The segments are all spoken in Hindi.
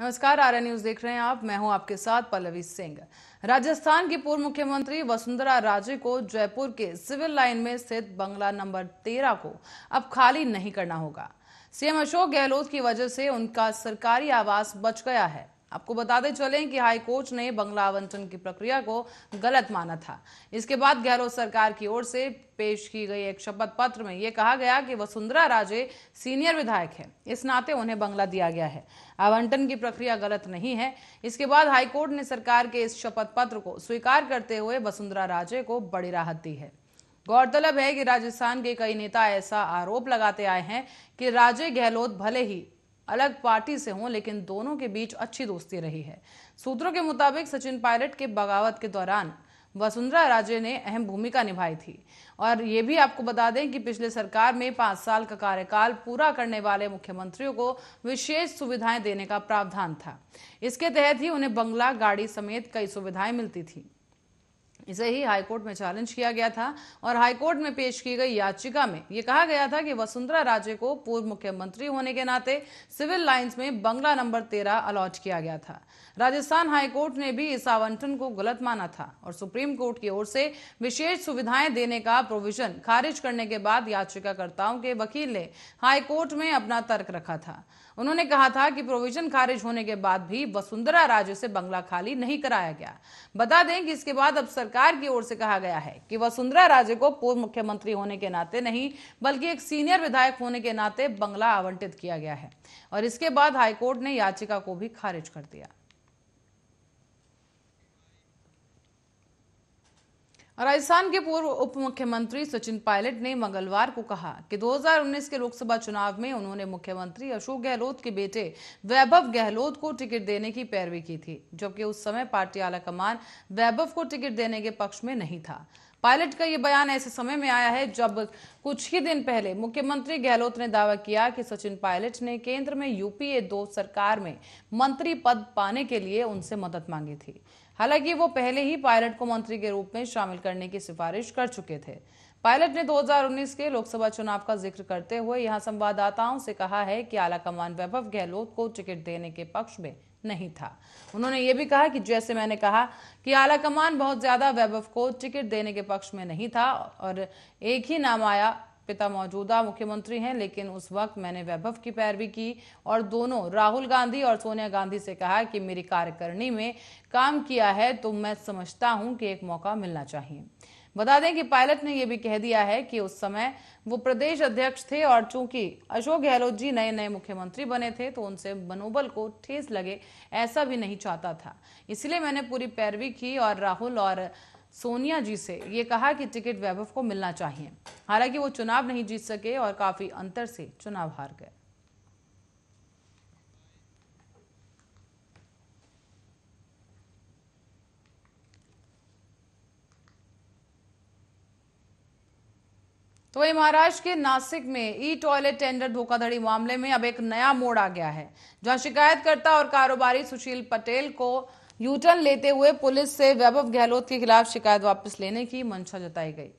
नमस्कार आर न्यूज देख रहे हैं आप मैं हूं आपके साथ पल्लवी सिंह राजस्थान की पूर्व मुख्यमंत्री वसुंधरा राजे को जयपुर के सिविल लाइन में स्थित बंगला नंबर तेरह को अब खाली नहीं करना होगा सीएम अशोक गहलोत की वजह से उनका सरकारी आवास बच गया है आपको बताते चलें कि हाई कोर्ट ने बंगला आवंटन की प्रक्रिया को गलत माना था इसके बाद गहलोत सरकार की ओर से पेश की गई एक शपथ पत्र में यह कहा गया कि वसुंधरा राजे सीनियर विधायक है इस नाते उन्हें बंगला दिया गया है आवंटन की प्रक्रिया गलत नहीं है इसके बाद हाईकोर्ट ने सरकार के इस शपथ पत्र को स्वीकार करते हुए वसुंधरा राजे को बड़ी राहत दी है गौरतलब है कि राजस्थान के कई नेता ऐसा आरोप लगाते आए हैं कि राजे गहलोत भले ही अलग पार्टी से हों लेकिन दोनों के बीच अच्छी दोस्ती रही है सूत्रों के मुताबिक सचिन पायलट के बगावत के दौरान वसुंधरा राजे ने अहम भूमिका निभाई थी और ये भी आपको बता दें कि पिछले सरकार में पांच साल का कार्यकाल पूरा करने वाले मुख्यमंत्रियों को विशेष सुविधाएं देने का प्रावधान था इसके तहत ही उन्हें बंगला गाड़ी समेत कई सुविधाएं मिलती थी इसे ही हाईकोर्ट में चैलेंज किया गया था और हाईकोर्ट में पेश की गई याचिका में यह कहा गया था कि वसुंधरा राजे को पूर्व मुख्यमंत्री होने के नाते सिविल लाइंस में बंगला नंबर तेरह अलॉट किया गया था राजस्थान हाईकोर्ट ने भी इस आवंटन को गलत माना था और सुप्रीम कोर्ट की ओर से विशेष सुविधाएं देने का प्रोविजन खारिज करने के बाद याचिकाकर्ताओं के वकील ने हाईकोर्ट में अपना तर्क रखा था उन्होंने कहा था कि प्रोविजन खारिज होने के बाद भी वसुंधरा राजे से बंगला खाली नहीं कराया गया बता दें कि इसके बाद अब सरकार की ओर से कहा गया है कि वसुंधरा राजे को पूर्व मुख्यमंत्री होने के नाते नहीं बल्कि एक सीनियर विधायक होने के नाते बंगला आवंटित किया गया है और इसके बाद हाईकोर्ट ने याचिका को भी खारिज कर दिया राजस्थान के पूर्व उप मुख्यमंत्री सचिन पायलट ने मंगलवार को कहा कि 2019 के लोकसभा चुनाव में उन्होंने मुख्यमंत्री अशोक गहलोत के बेटे वैभव गहलोत को टिकट देने की पैरवी की थी जबकि उस समय पार्टी आला कमान वैभव को टिकट देने के पक्ष में नहीं था पायलट का यह बयान ऐसे समय में आया है जब कुछ ही दिन पहले मुख्यमंत्री गहलोत ने दावा किया कि सचिन पायलट ने केंद्र में यूपीए दो सरकार में मंत्री पद पाने के लिए उनसे मदद मांगी थी हालांकि वो पहले ही पायलट को मंत्री के रूप में शामिल करने की सिफारिश कर चुके थे पायलट ने 2019 के लोकसभा चुनाव का जिक्र करते हुए यहां संवाददाताओं से कहा है कि आला कमान वैभव गहलोत को टिकट देने के पक्ष में नहीं था उन्होंने ये भी कहा कि जैसे मैंने कहा कि आला कमान बहुत ज्यादा वैभव को टिकट देने के पक्ष में नहीं था और एक ही नाम आया पिता मौजूदा मुख्यमंत्री हैं लेकिन उस वक्त मैंने वैभव की पैरवी की और दोनों राहुल गांधी और सोनिया गांधी से कहा कि मेरी कार्यकारिणी में काम किया है तो मैं समझता हूं कि एक मौका मिलना चाहिए बता दें कि पायलट ने यह भी कह दिया है कि उस समय वो प्रदेश अध्यक्ष थे और चूंकि अशोक गहलोत जी नए नए मुख्यमंत्री बने थे तो उनसे मनोबल को ठेस लगे ऐसा भी नहीं चाहता था इसलिए मैंने पूरी पैरवी की और राहुल और सोनिया जी से ये कहा कि टिकट वैभव को मिलना चाहिए हालांकि वो चुनाव नहीं जीत सके और काफी अंतर से चुनाव हार गए तो वही महाराष्ट्र के नासिक में ई टॉयलेट टेंडर धोखाधड़ी मामले में अब एक नया मोड़ आ गया है जहां शिकायतकर्ता और कारोबारी सुशील पटेल को यूटर्न लेते हुए पुलिस से वैभव गहलोत के खिलाफ शिकायत वापस लेने की मंशा जताई गई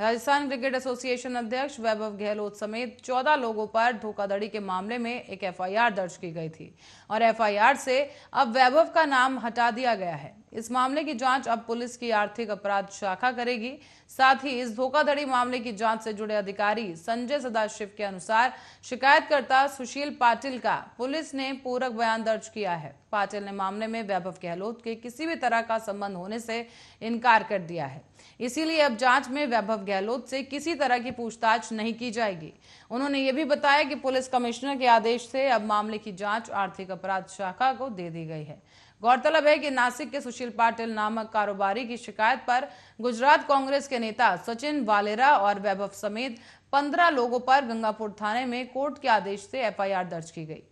राजस्थान क्रिकेट एसोसिएशन अध्यक्ष वैभव गहलोत समेत 14 लोगों पर धोखाधड़ी के मामले में एक एफआईआर दर्ज की गई थी और एफआईआर से अब वैभव का नाम हटा दिया गया है इस मामले की जांच अब पुलिस की आर्थिक अपराध शाखा करेगी साथ ही इस धोखाधड़ी मामले की जांच से जुड़े अधिकारी संजय सदाशिव के अनुसार शिकायतकर्ता सुशील पाटिल का पुलिस ने पूरक बयान दर्ज किया है पाटिल ने मामले में वैभव गहलोत के किसी भी तरह का संबंध होने से इनकार कर दिया है इसीलिए अब जांच में वैभव गहलोत से किसी तरह की पूछताछ नहीं की जाएगी उन्होंने ये भी बताया कि पुलिस कमिश्नर के आदेश से अब मामले की जांच आर्थिक अपराध शाखा को दे दी गई है गौरतलब है कि नासिक के सुशील पाटिल नामक कारोबारी की शिकायत पर गुजरात कांग्रेस के नेता सचिन वालेरा और वैभव समेत पंद्रह लोगों पर गंगापुर थाने में कोर्ट के आदेश से एफआईआर दर्ज की गई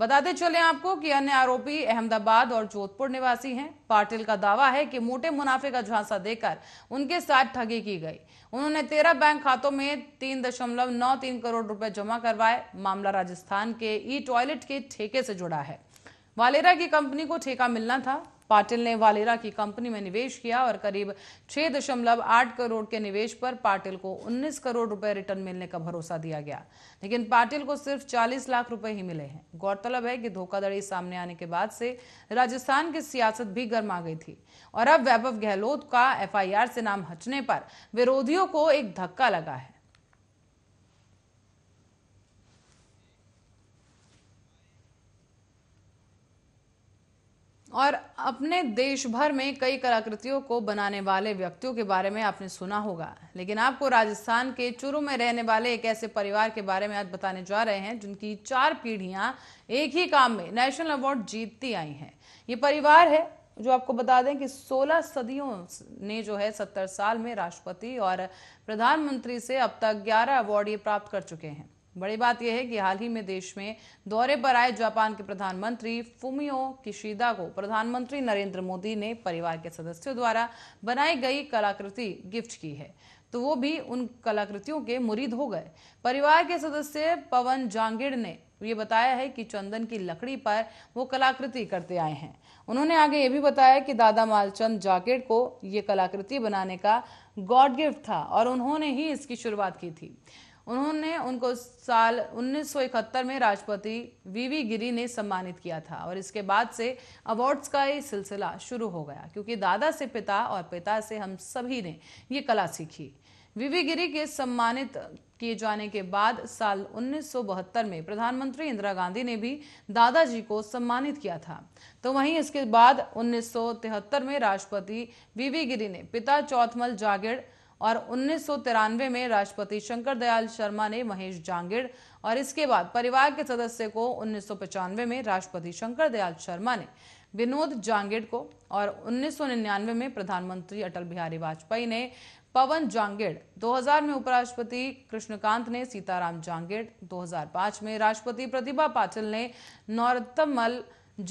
बताते चले आपको कि अन्य आरोपी अहमदाबाद और जोधपुर निवासी हैं पाटिल का दावा है कि मोटे मुनाफे का झांसा देकर उनके साथ ठगी की गई उन्होंने तेरह बैंक खातों में तीन दशमलव नौ तीन करोड़ रुपए जमा करवाए मामला राजस्थान के ई टॉयलेट के ठेके से जुड़ा है वालेरा की कंपनी को ठेका मिलना था पाटिल ने वालेरा की कंपनी में निवेश किया और करीब छह दशमलव आठ करोड़ के निवेश पर पाटिल को उन्नीस करोड़ रुपए रिटर्न मिलने का भरोसा दिया गया लेकिन पाटिल को सिर्फ चालीस लाख रुपए ही मिले हैं गौरतलब है कि धोखाधड़ी सामने आने के बाद से राजस्थान की सियासत भी गर्मा गई थी और अब वैभव गहलोत का एफआईआर से नाम हटने पर विरोधियों को एक धक्का लगा है और अपने देश भर में कई कलाकृतियों को बनाने वाले व्यक्तियों के बारे में आपने सुना होगा लेकिन आपको राजस्थान के चुरू में रहने वाले एक ऐसे परिवार के बारे में आज बताने जा रहे हैं जिनकी चार पीढ़ियां एक ही काम में नेशनल अवार्ड जीतती आई हैं ये परिवार है जो आपको बता दें कि 16 सदियों ने जो है 70 साल में राष्ट्रपति और प्रधानमंत्री से अब तक 11 अवार्ड ये प्राप्त कर चुके हैं बड़ी बात यह है कि हाल ही में देश में दौरे पर आए जापान के प्रधानमंत्री फुमियो किशिदा को प्रधानमंत्री नरेंद्र मोदी ने परिवार के सदस्यों द्वारा बनाई गई कलाकृति गिफ्ट की है तो वो भी उन कलाकृतियों के मुरीद हो गए परिवार के सदस्य पवन जांगिड़ ने ये बताया है कि चंदन की लकड़ी पर वो कलाकृति करते आए हैं उन्होंने आगे ये भी बताया कि दादा मालचंद जाकेट को ये कलाकृति बनाने का गॉड गिफ्ट था और उन्होंने ही इसकी शुरुआत की थी उन्होंने उनको साल 1971 में राष्ट्रपति वीवी गिरी ने सम्मानित किया था और इसके बाद से अवार्ड्स का ये सिलसिला शुरू हो गया क्योंकि दादा से पिता और पिता से हम सभी ने ये कला सीखी वीवी गिरी के सम्मानित किए जाने के बाद साल 1972 में प्रधानमंत्री इंदिरा गांधी ने भी दादाजी को सम्मानित किया था तो वहीं इसके बाद 1973 में राष्ट्रपति वीवी गिरी ने पिता चौथमल जागिड़ और उन्नीस में राष्ट्रपति शंकर दयाल शर्मा ने महेश जांगिड़ और इसके बाद परिवार के सदस्य को उन्नीस में राष्ट्रपति शंकर दयाल शर्मा ने विनोद जांगिड़ को और उन्नीस में प्रधानमंत्री अटल बिहारी वाजपेयी ने पवन जांगिड़ 2000 में उपराष्ट्रपति कृष्णकांत ने सीताराम जांगिड़ 2005 में राष्ट्रपति प्रतिभा पाटिल ने नौरत्तमल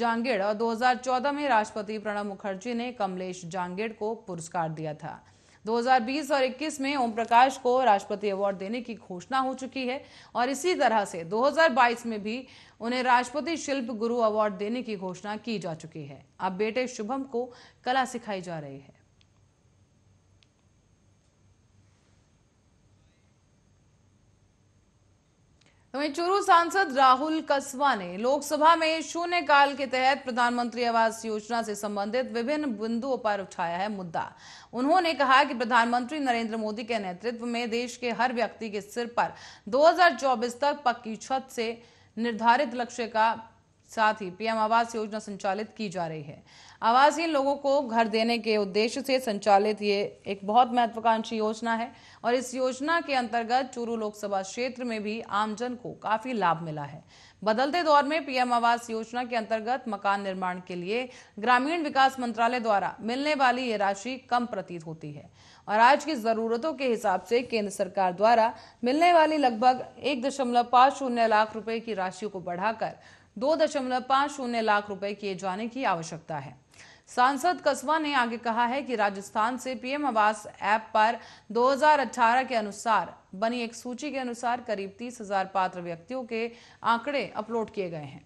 जांगिड़ और 2014 में राष्ट्रपति प्रणब मुखर्जी ने कमलेश जांगिड़ को पुरस्कार दिया था 2020 और 21 में ओम प्रकाश को राष्ट्रपति अवार्ड देने की घोषणा हो चुकी है और इसी तरह से 2022 में भी उन्हें राष्ट्रपति शिल्प गुरु अवार्ड देने की घोषणा की जा चुकी है अब बेटे शुभम को कला सिखाई जा रही है तो चूरू सांसद राहुल कस्वा ने लोकसभा में शून्यकाल के तहत प्रधानमंत्री आवास योजना से संबंधित विभिन्न बिंदुओं पर उठाया है मुद्दा उन्होंने कहा कि प्रधानमंत्री नरेंद्र मोदी के नेतृत्व में देश के हर व्यक्ति के सिर पर 2024 तक पक्की छत से निर्धारित लक्ष्य का साथ ही पीएम आवास योजना संचालित की जा रही है आवासहीन लोगों को घर देने के उद्देश्य से संचालित ये एक बहुत महत्वाकांक्षी योजना है और इस योजना के अंतर्गत चूरू लोकसभा क्षेत्र में भी आमजन को काफी लाभ मिला है बदलते दौर में पीएम आवास योजना के अंतर्गत मकान निर्माण के लिए ग्रामीण विकास मंत्रालय द्वारा मिलने वाली ये राशि कम प्रतीत होती है और आज की जरूरतों के हिसाब से केंद्र सरकार द्वारा मिलने वाली लगभग एक लाख रुपए की राशि को बढ़ाकर दो दशमलव पांच शून्य लाख रुपए किए जाने की आवश्यकता है सांसद कस्बा ने आगे कहा है कि राजस्थान से पीएम आवास ऐप पर 2018 के अनुसार बनी एक सूची के अनुसार करीब तीस हजार पात्र व्यक्तियों के आंकड़े अपलोड किए गए हैं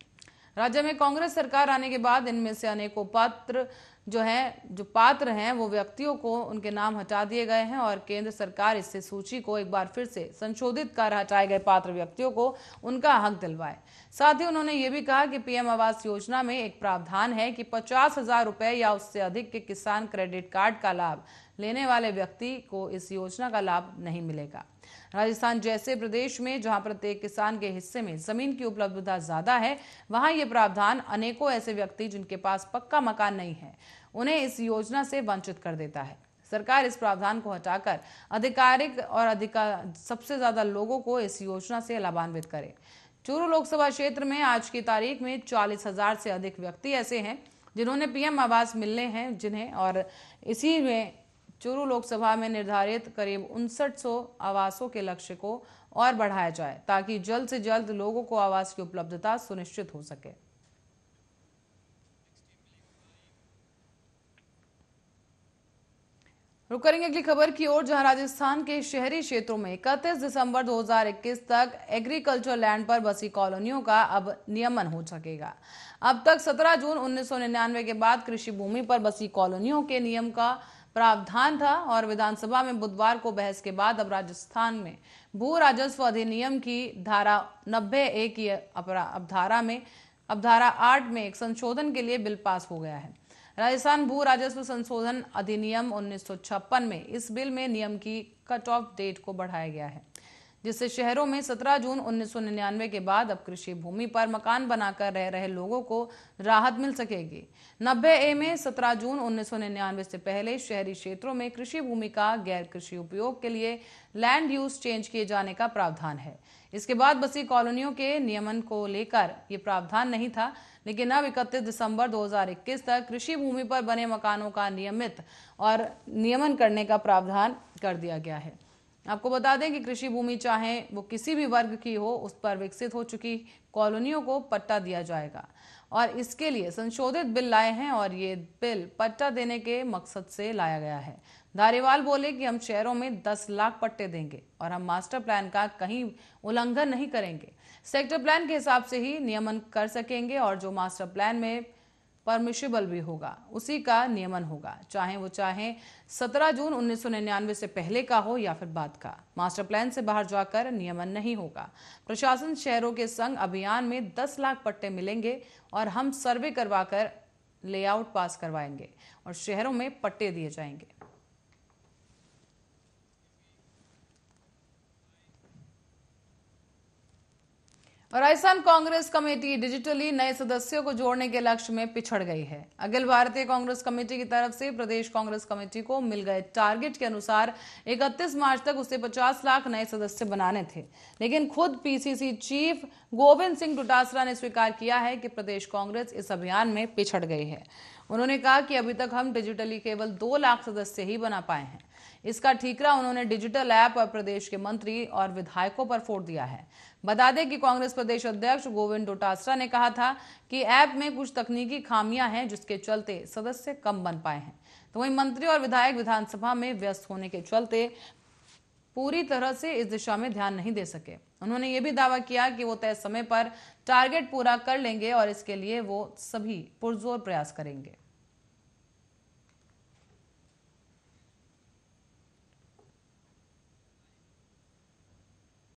राज्य में कांग्रेस सरकार आने के बाद इनमें से अनेकों पात्र जो हैं जो पात्र हैं वो व्यक्तियों को उनके नाम हटा दिए गए हैं और केंद्र सरकार इससे सूची को एक बार फिर से संशोधित कर हटाए गए पात्र व्यक्तियों को उनका हक दिलवाए साथ ही उन्होंने ये भी कहा कि पीएम आवास योजना में एक प्रावधान है कि पचास हजार रुपए या उससे अधिक के किसान क्रेडिट कार्ड का लाभ लेने वाले व्यक्ति को इस योजना का लाभ नहीं मिलेगा राजस्थान जैसे प्रदेश में जहां प्रत्येक किसान के हिस्से में जमीन की उपलब्धता ज्यादा है वहां ये प्रावधान अनेकों ऐसे व्यक्ति जिनके पास पक्का मकान नहीं है उन्हें इस योजना से वंचित कर देता है सरकार इस प्रावधान को हटाकर आधिकारिक और अधिकार सबसे ज्यादा लोगों को इस योजना से लाभान्वित करे चूरू लोकसभा क्षेत्र में आज की तारीख में चालीस हजार से अधिक व्यक्ति ऐसे हैं जिन्होंने पीएम आवास मिलने हैं जिन्हें और इसी में चूरू लोकसभा में निर्धारित करीब उनसठ आवासों के लक्ष्य को और बढ़ाया जाए ताकि जल्द से जल्द लोगों को आवास की उपलब्धता सुनिश्चित हो सके रुक करेंगे अगली खबर की ओर जहां राजस्थान के शहरी क्षेत्रों में इकतीस दिसंबर 2021 तक एग्रीकल्चर लैंड पर बसी कॉलोनियों का अब नियमन हो सकेगा अब तक 17 जून 1999 के बाद कृषि भूमि पर बसी कॉलोनियों के नियम का प्रावधान था और विधानसभा में बुधवार को बहस के बाद अब राजस्थान में भू राजस्व अधिनियम की धारा नब्बे ए की अवधारा में धारा आठ में एक संशोधन के लिए बिल पास हो गया है राजस्थान भू राजस्व संशोधन अधिनियम उन्नीस में इस बिल में नियम की कट ऑफ डेट को बढ़ाया गया है जिससे शहरों में 17 जून 1999 के बाद अब कृषि भूमि पर मकान बनाकर रह रहे लोगों को राहत मिल सकेगी नब्बे ए में 17 जून 1999 से पहले शहरी क्षेत्रों में कृषि भूमि का गैर कृषि उपयोग के लिए लैंड यूज चेंज किए जाने का प्रावधान है इसके बाद बसी कॉलोनियों के नियमन को लेकर ये प्रावधान नहीं था लेकिन अब इकतीस दिसंबर 2021 तक कृषि भूमि पर बने मकानों का नियमित और नियमन करने का प्रावधान कर दिया गया है आपको बता दें कि कृषि भूमि चाहे वो किसी भी वर्ग की हो उस पर विकसित हो चुकी कॉलोनियों को पट्टा दिया जाएगा और इसके लिए संशोधित बिल लाए हैं और ये बिल पट्टा देने के मकसद से लाया गया है धारीवाल बोले कि हम शहरों में 10 लाख पट्टे देंगे और हम मास्टर प्लान का कहीं उल्लंघन नहीं करेंगे सेक्टर प्लान के हिसाब से ही नियमन कर सकेंगे और जो मास्टर प्लान में परमिशेबल भी होगा उसी का नियमन होगा चाहे वो चाहे 17 जून 1999 से पहले का हो या फिर बाद का मास्टर प्लान से बाहर जाकर नियमन नहीं होगा प्रशासन शहरों के संग अभियान में 10 लाख पट्टे मिलेंगे और हम सर्वे करवाकर लेआउट पास करवाएंगे और शहरों में पट्टे दिए जाएंगे राजस्थान कांग्रेस कमेटी डिजिटली नए सदस्यों को जोड़ने के लक्ष्य में पिछड़ गई है अखिल भारतीय कांग्रेस कमेटी की तरफ से प्रदेश कांग्रेस कमेटी को मिल गए टारगेट के अनुसार 31 मार्च तक उसे 50 लाख नए सदस्य बनाने थे लेकिन खुद पीसीसी चीफ गोविंद सिंह डोटासरा ने स्वीकार किया है कि प्रदेश कांग्रेस इस अभियान में पिछड़ गई है उन्होंने कहा कि अभी तक हम डिजिटली केवल दो लाख सदस्य ही बना पाए हैं इसका ठीकरा उन्होंने डिजिटल ऐप और प्रदेश के मंत्री और विधायकों पर फोड़ दिया है बता दें कि कांग्रेस प्रदेश अध्यक्ष गोविंद डोटासरा ने कहा था कि ऐप में कुछ तकनीकी खामियां हैं जिसके चलते सदस्य कम बन पाए हैं तो वहीं मंत्री और विधायक विधानसभा में व्यस्त होने के चलते पूरी तरह से इस दिशा में ध्यान नहीं दे सके उन्होंने ये भी दावा किया कि वो तय समय पर टारगेट पूरा कर लेंगे और इसके लिए वो सभी पुरजोर प्रयास करेंगे